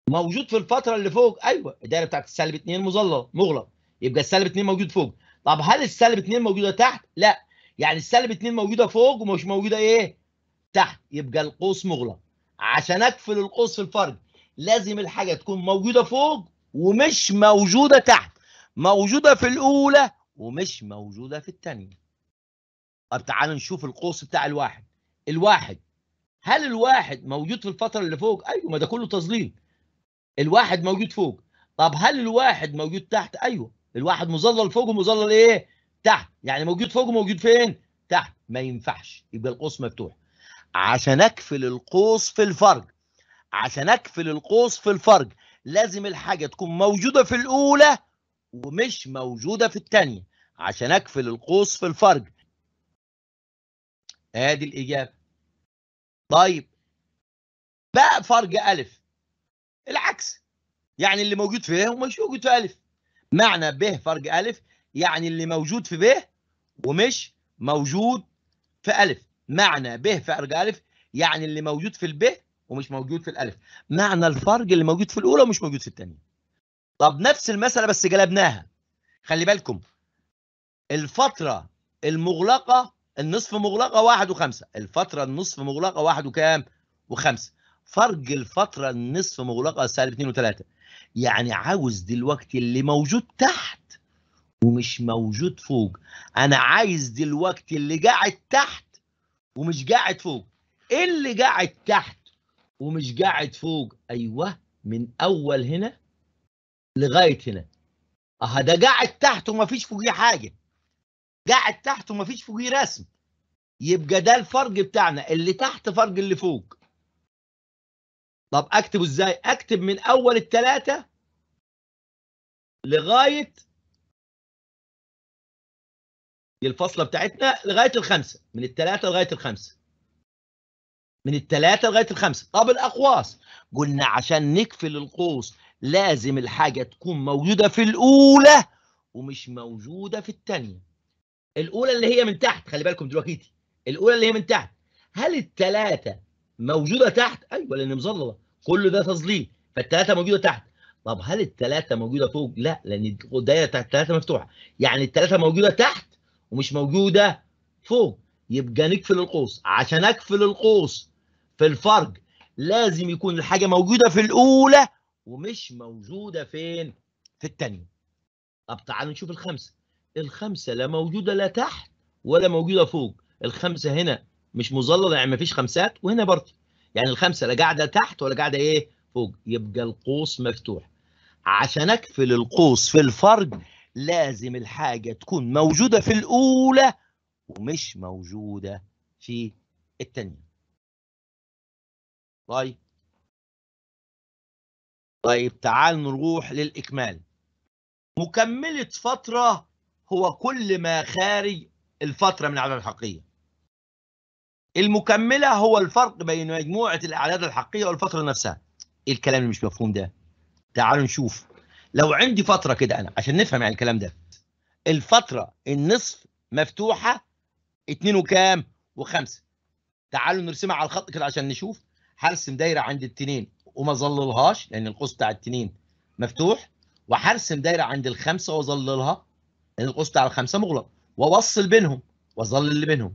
موجود في الفترة اللي فوق أيوه الدايرة بتاعت السالب 2 مظلل مغلق يبقى السالب 2 موجود فوق طب هل السالب 2 موجودة تحت؟ لا يعني السالب 2 موجودة فوق ومش موجودة إيه؟ تحت يبقى القوس مغلق عشان أكفل القوس في الفرج لازم الحاجة تكون موجودة فوق ومش موجودة تحت موجودة في الأولى ومش موجودة في الثانية طب تعال نشوف القوس بتاع الواحد الواحد هل الواحد موجود في الفترة اللي فوق؟ أيوه ما ده كله تظليل الواحد موجود فوق طب هل الواحد موجود تحت؟ أيوه الواحد مظلل فوق ومظلل إيه؟ تحت يعني موجود فوق وموجود فين؟ تحت ما ينفعش يبقى القوس مفتوح عشان أكفل القوس في الفرج عشان أكفل القوس في الفرج لازم الحاجة تكون موجودة في الأولى ومش موجودة في الثانية عشان أكفل القوس في الفرج ادي الإجابة طيب بقى فرج ألف العكس يعني اللي موجود في ب ومش موجود في ألف معنى ب فرج ألف يعني اللي موجود في ب ومش موجود في ألف معنى ب فرج ألف يعني اللي موجود في الب ومش موجود في الالف معنى الفرج اللي موجود في الاولى ومش موجود في الثانيه طب نفس المساله بس جلبناها خلي بالكم الفتره المغلقه النصف مغلقه واحد وخمسه الفتره النصف مغلقه واحد وكام وخمسه فرج الفتره النصف مغلقه سالب اثنين وثلاثه يعني عاوز دلوقتي اللي موجود تحت ومش موجود فوق انا عايز دلوقتي اللي قاعد تحت ومش قاعد فوق اللي قاعد تحت ومش قاعد فوق ايوه من اول هنا لغايه هنا اه ده قاعد تحت وما فيش فوقيه حاجه قاعد تحت وما فيش فوقيه رسم يبقى ده الفرق بتاعنا اللي تحت فرق اللي فوق طب اكتبه ازاي اكتب من اول الثلاثه لغايه الفاصله بتاعتنا لغايه الخمسه من الثلاثه لغايه الخمسه من الثلاثة لغاية الخمسة طب الأقواس قلنا عشان نكفل القوس لازم الحاجة تكون موجودة في الأولى ومش موجودة في الثانية الأولى اللي هي من تحت خلي بالكم دلوقتي الأولى اللي هي من تحت هل الثلاثة موجودة تحت؟ أيوه لأن مظللة كل ده تظليل فالثلاثة موجودة تحت طب هل الثلاثة موجودة فوق؟ لا لأن الدايرة تحت الثلاثة مفتوحة يعني الثلاثة موجودة تحت ومش موجودة فوق يبقى نكفل القوس عشان أكفل القوس في الفرج لازم يكون الحاجه موجوده في الاولى ومش موجوده فين في الثانيه طب تعالوا نشوف الخمسه الخمسه لا موجوده لا تحت ولا موجوده فوق الخمسه هنا مش مظلله يعني ما فيش خمسات وهنا برضه يعني الخمسه لا قاعده تحت ولا قاعده ايه فوق يبقى القوس مفتوح عشان أكفل القوس في الفرج لازم الحاجه تكون موجوده في الاولى ومش موجوده في الثانيه طيب طيب تعال نروح للإكمال مكملة فترة هو كل ما خارج الفترة من الأعداد الحقيقية المكملة هو الفرق بين مجموعة الأعداد الحقيقية والفترة نفسها إيه الكلام اللي مش مفهوم ده تعالوا نشوف لو عندي فترة كده أنا عشان نفهم يعني الكلام ده الفترة النصف مفتوحة اتنين وكام وخمسة تعالوا نرسمها على الخط كده عشان نشوف هرسم دايره عند التنين وما ظللهاش لان القوس بتاع التنين مفتوح وهرسم دايره عند الخمسه واظللها لان القوس بتاع الخمسه مغلق واوصل بينهم واظلل اللي بينهم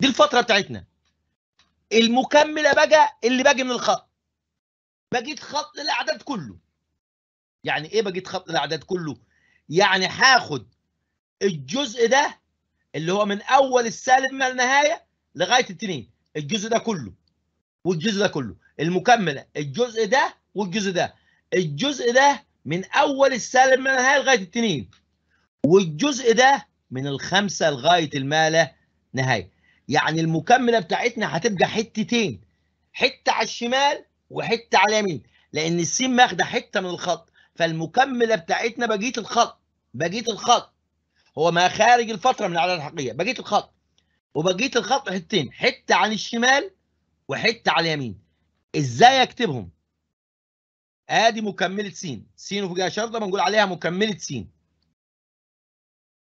دي الفتره بتاعتنا المكمله بقى اللي باجي من الخط بجيت خط للاعداد كله يعني ايه بجيت خط للاعداد كله يعني هاخد الجزء ده اللي هو من اول السالب من النهايه لغايه التنين الجزء ده كله والجزء ده كله المكمله الجزء ده والجزء ده الجزء ده من اول السالب من نهايه لغايه التنين والجزء ده من الخمسه لغايه الماله نهايه يعني المكمله بتاعتنا هتبقى حتتين حته على الشمال وحته على اليمين لان السين ماخده حته من الخط فالمكمله بتاعتنا بقيه الخط بقيه الخط هو ما خارج الفتره من العلاقه الحقيقيه بقيه الخط وبقيه الخط حتتين حته عن الشمال وحته على اليمين ازاي اكتبهم ادي مكمله س س وفوقها شرطه بنقول عليها مكمله س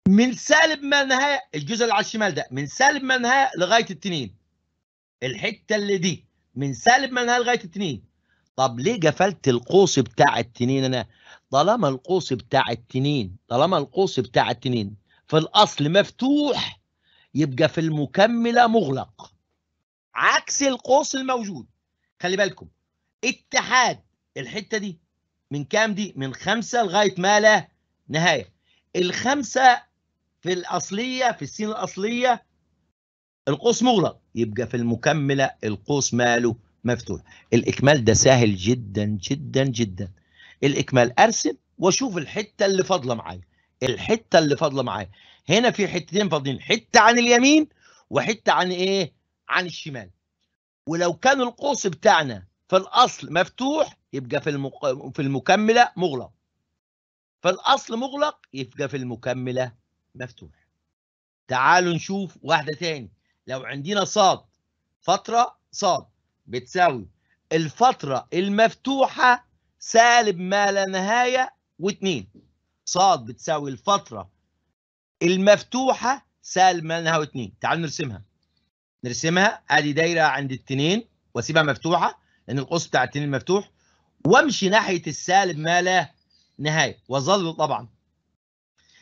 من سالب ما نهاية الجزء اللي على الشمال ده من سالب ما نهاية لغايه التنين الحته اللي دي من سالب ما نهاية لغايه التنين طب ليه قفلت القوس بتاع التنين انا طالما القوس بتاع التنين طالما القوس بتاع التنين في الاصل مفتوح يبقى في المكمله مغلق عكس القوس الموجود خلي بالكم اتحاد الحته دي من كام دي من خمسة لغاية ما لا نهاية الخمسة في الأصلية في السين الأصلية القوس مغلق يبقى في المكملة القوس ماله مفتوح الإكمال ده سهل جدا جدا جدا الإكمال أرسم وأشوف الحتة اللي فاضلة معايا الحتة اللي فاضلة معايا هنا في حتتين فاضلين حتة عن اليمين وحتة عن إيه عن الشمال ولو كان القوس بتاعنا في الاصل مفتوح يبقى في المق... في المكمله مغلق فالاصل مغلق يبقى في المكمله مفتوح تعالوا نشوف واحده تاني لو عندنا صاد فتره صاد بتساوي الفتره المفتوحه سالب ما لا نهايه واتنين صاد بتساوي الفتره المفتوحه سالب ما لا نهايه واتنين تعالوا نرسمها نرسمها ادي دايره عند التنين واسيبها مفتوحه لان القوس بتاع التنين مفتوح وامشي ناحيه السالب ما لا نهايه واظل طبعا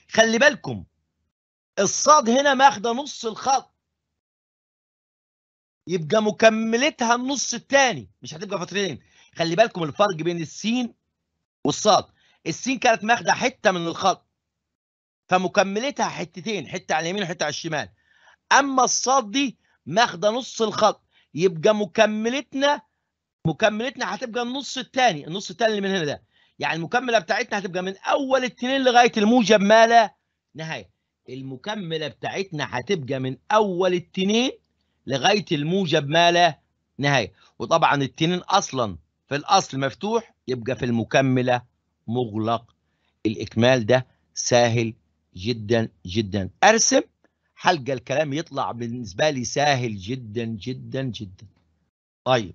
خلي بالكم الصاد هنا ماخده نص الخط يبقى مكملتها النص الثاني مش هتبقى فترتين خلي بالكم الفرق بين السين والصاد السين كانت ماخده حته من الخط فمكملتها حتتين حته على اليمين وحته على الشمال اما الصاد دي ماخده نص الخط يبقى مكملتنا مكملتنا هتبقى النص الثاني النص الثاني اللي من هنا ده يعني المكمله بتاعتنا هتبقى من اول التنين لغايه الموجب ما لا نهايه المكمله بتاعتنا هتبقى من اول التنين لغايه الموجب ما لا نهايه وطبعا التنين اصلا في الاصل مفتوح يبقى في المكمله مغلق الاكمال ده سهل جدا جدا ارسم حلقه الكلام يطلع بالنسبه لي سهل جدا جدا جدا طيب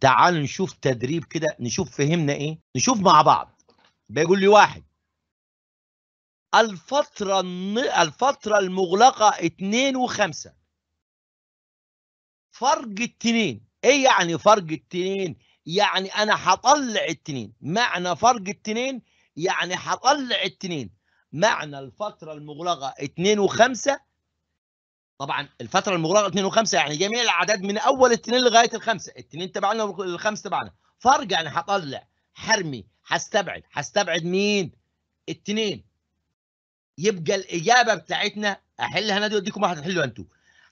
تعال نشوف تدريب كده نشوف فهمنا ايه نشوف مع بعض بيقول لي واحد الفترة الفترة المغلقة اتنين وخمسة فرق التنين ايه يعني فرق التنين يعني انا هطلع التنين معنى فرق التنين يعني هطلع التنين معنى الفترة المغلقة اتنين وخمسة طبعا الفتره المغلقه 2 و5 يعني جميع الاعداد من اول الاثنين لغايه الخمسه الاثنين تبعنا والخمسه تبعنا فارجع يعني هطلع هرمي هستبعد هستبعد مين الاثنين يبقى الاجابه بتاعتنا احلها انا دي واديكم واحد تحلوا انتوا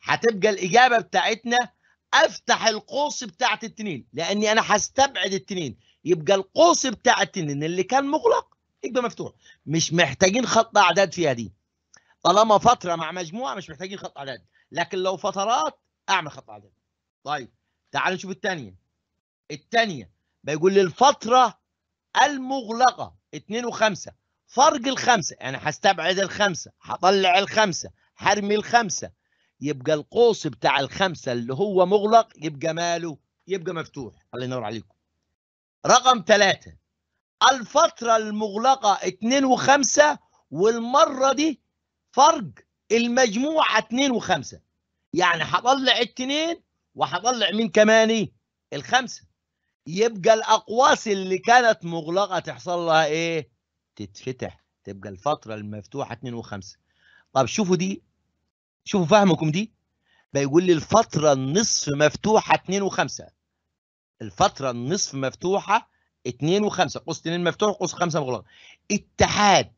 هتبقى الاجابه بتاعتنا افتح القوس بتاعت التنين لاني انا هستبعد التنين يبقى القوس بتاع التنين اللي كان مغلق يبقى مفتوح مش محتاجين خط اعداد فيها دي طالما فتره مع مجموعه مش محتاجين خط عدد لكن لو فترات اعمل خط عدد طيب تعال نشوف الثانيه الثانيه بيقول لي الفتره المغلقه 2 و5 فرق الخمسه انا يعني هستبعد الخمسه هطلع الخمسه هرمي الخمسه يبقى القوس بتاع الخمسه اللي هو مغلق يبقى ماله يبقى مفتوح الله ينور عليكم رقم ثلاثة الفترة المغلقة اتنين وخمسة والمرة دي فرق المجموعة 2 و5 يعني هطلع التنين وهطلع مين كماني إيه؟ الخمسة يبقى الأقواس اللي كانت مغلقة تحصل لها إيه تتفتح تبقى الفترة المفتوحة 2 و5 طب شوفوا دي شوفوا فهمكم دي بيقول لي الفترة النصف مفتوحة 2 و5 الفترة النصف مفتوحة 2 و5 قوس 2 مفتوح قوس 5 مغلق اتحاد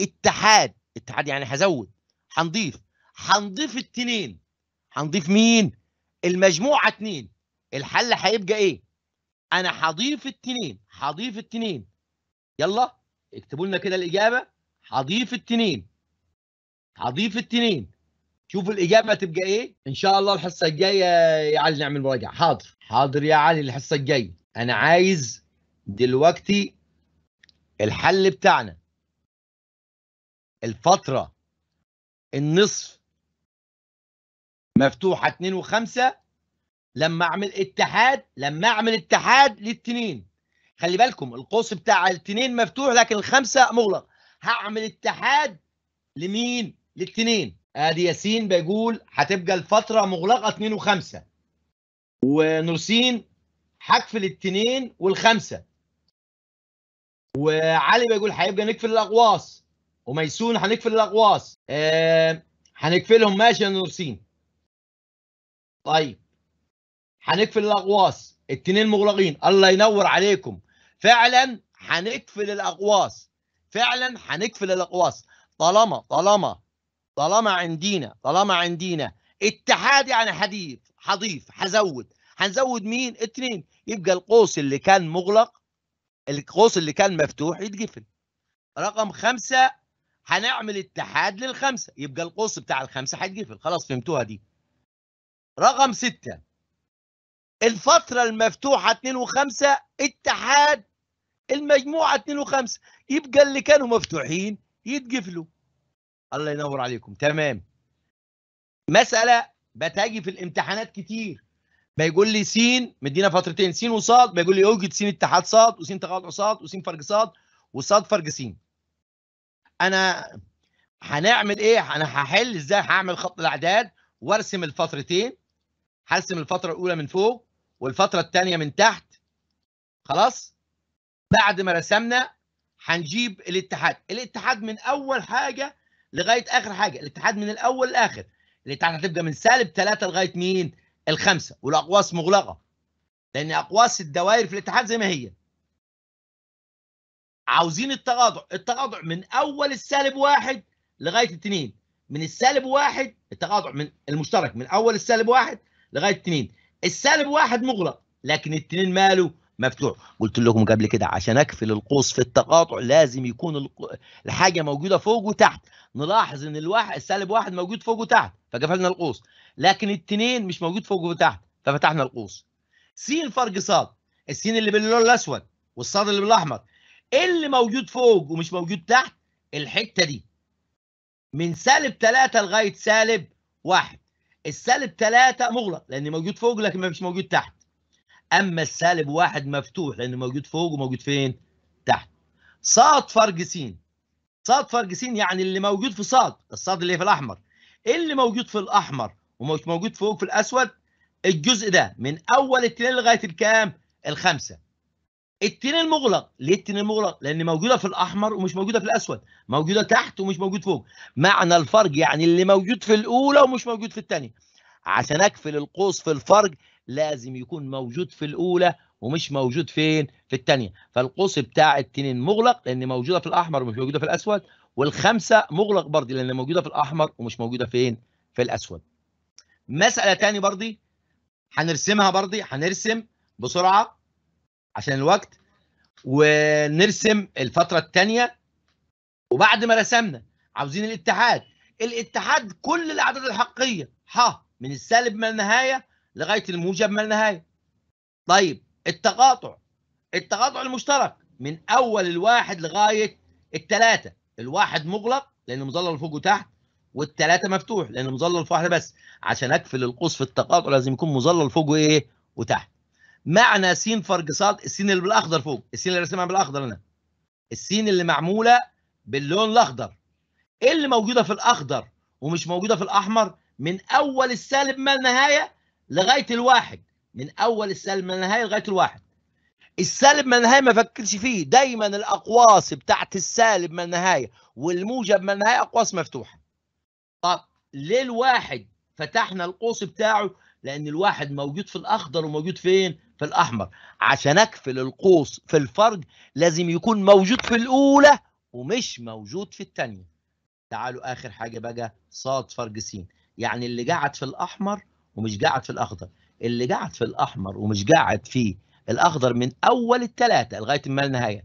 اتحاد اتحاد يعني هزود هنضيف هنضيف التنين هنضيف مين المجموعه اتنين الحل هيبقى ايه انا هضيف التنين هضيف التنين يلا اكتبوا لنا كده الاجابه هضيف التنين هضيف التنين شوفوا الاجابه تبقى ايه ان شاء الله الحصه الجايه يا علي نعمل مراجعه حاضر حاضر يا علي الحصه الجايه انا عايز دلوقتي الحل بتاعنا الفترة النصف مفتوحة 2 و5 لما اعمل اتحاد لما اعمل اتحاد للتنين خلي بالكم القوس بتاع التنين مفتوح لكن الخمسة مغلق هعمل اتحاد لمين؟ للتنين ادي ياسين بيقول هتبقى الفترة مغلقة 2 و5 ونورسين هقفل التنين والخمسة وعلي بيقول هيبقى نقفل الأقواس وميسون هنقفل الاغواص هنقفلهم آه ماشي يا نورسين طيب هنقفل الاغواص التنين مغلقين الله ينور عليكم فعلا هنقفل الاغواص فعلا هنقفل الاغواص طالما طالما طالما عندينا طالما عندينا اتحاد يعني حديث حضيف هزود هنزود مين اتنين يبقى القوس اللي كان مغلق القوس اللي كان مفتوح يتقفل رقم خمسة هنعمل اتحاد للخمسه يبقى القوس بتاع الخمسه هيتقفل خلاص فهمتوها دي رقم ستة الفتره المفتوحه 2 و5 اتحاد المجموعه 2 و5 يبقى اللي كانوا مفتوحين يتقفلوا الله ينور عليكم تمام مساله بتاجي في الامتحانات كتير بيقول لي س مدينا فترتين س وصاد بيقول لي اوجد س اتحاد صاد وس تقاطع صاد وس فرق صاد وصاد فرق س انا هنعمل ايه انا هحل ازاي هعمل خط الاعداد وارسم الفترتين هرسم الفتره الاولى من فوق والفتره الثانيه من تحت خلاص بعد ما رسمنا هنجيب الاتحاد الاتحاد من اول حاجه لغايه اخر حاجه الاتحاد من الاول لاخر الاتحاد هتبدا من سالب 3 لغايه مين الخمسه والاقواس مغلقه لان اقواس الدوائر في الاتحاد زي ما هي عاوزين التقاطع التقاطع من اول السالب واحد لغايه اثنين من السالب واحد التقاطع من المشترك من اول السالب واحد لغايه اثنين السالب واحد مغلق لكن التنين ماله مفتوح قلت لكم قبل كده عشان اقفل القوس في التقاطع لازم يكون الحاجه موجوده فوق وتحت نلاحظ ان الواحد السالب واحد موجود فوق وتحت فقفلنا القوس لكن الاثنين مش موجود فوق وتحت ففتحنا القوس س فرق صاد السين اللي باللون الاسود والصاد اللي بالاحمر اللي موجود فوق ومش موجود تحت الحته دي من سالب 3 لغايه سالب 1 السالب 3 مغلق لان موجود فوق لكن مش موجود تحت اما السالب 1 مفتوح لان موجود فوق وموجود فين تحت ص فرج س ص فرج س يعني اللي موجود في ص الصاد اللي في الاحمر اللي موجود في الاحمر ومش موجود فوق في الاسود الجزء ده من اول اتنين لغايه الكام الخمسه التين المغلق ليه التين المغلق لان موجوده في الاحمر ومش موجوده في الاسود موجوده تحت ومش موجود فوق معنى الفرج يعني اللي موجود في الاولى ومش موجود في الثانيه عشان اقفل القوس في الفرج لازم يكون موجود في الاولى ومش موجود فين في الثانيه فالقوس بتاع التنين مغلق لان موجوده في الاحمر ومش موجوده في الاسود والخمسه مغلق برضه لان موجوده في الاحمر ومش موجوده فين في الاسود مساله ثانيه برضه هنرسمها برضه هنرسم بسرعه عشان الوقت ونرسم الفتره الثانيه وبعد ما رسمنا عاوزين الاتحاد الاتحاد كل الاعداد الحقيقيه ح من السالب ما النهايه لغايه الموجب ما النهايه طيب التقاطع التقاطع المشترك من اول الواحد لغايه الثلاثه الواحد مغلق لان مظلل فوق وتحت والثلاثه مفتوح لان مظلل في واحده بس عشان اقفل القوس في التقاطع لازم يكون مظلل فوق وايه وتحت معنى سين فرجسات السين اللي بالاخضر فوق السين اللي رسمها بالاخضر هنا السين اللي معموله باللون الاخضر ايه اللي موجوده في الاخضر ومش موجوده في الاحمر من اول السالب ما النهايه لغايه الواحد من اول السالب ما النهايه لغايه الواحد السالب ما النهايه ما فكرش فيه دايما الاقواس بتاعت السالب ما النهايه والموجب ما النهايه اقواس مفتوحه طب ليه الواحد فتحنا القوس بتاعه لان الواحد موجود في الاخضر وموجود فين في الاحمر عشان اكفل القوس في الفرج لازم يكون موجود في الاولى ومش موجود في الثانيه تعالوا اخر حاجه بقى صاد فرج س يعني اللي قاعد في الاحمر ومش قاعد في الاخضر اللي قاعد في الاحمر ومش قاعد في الاخضر من اول الثلاثه لغايه ما النهايه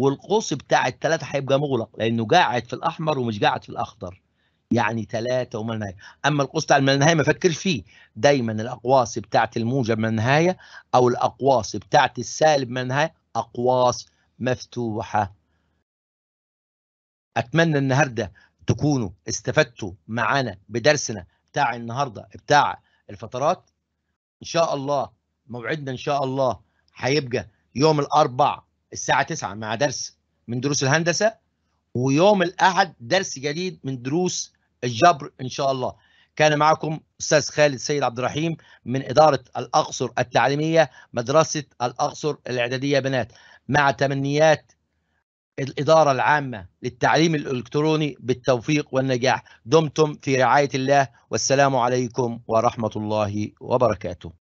والقوس بتاع الثلاثه هيبقى مغلق لانه قاعد في الاحمر ومش قاعد في الاخضر يعني ثلاثة وما النهاية أما القوس بتاع النهاية ما فكرش فيه دايما الأقواس بتاعة الموجب من النهاية أو الأقواس بتاعة السالب من النهاية أقواس مفتوحة أتمنى النهاردة تكونوا استفدتوا معانا بدرسنا بتاع النهاردة بتاع الفترات إن شاء الله موعدنا إن شاء الله هيبقى يوم الأربع الساعة تسعة مع درس من دروس الهندسة ويوم الأحد درس جديد من دروس الجبر ان شاء الله كان معكم استاذ خالد سيد عبد الرحيم من اداره الاقصر التعليميه مدرسه الاقصر الاعداديه بنات مع تمنيات الاداره العامه للتعليم الالكتروني بالتوفيق والنجاح دمتم في رعايه الله والسلام عليكم ورحمه الله وبركاته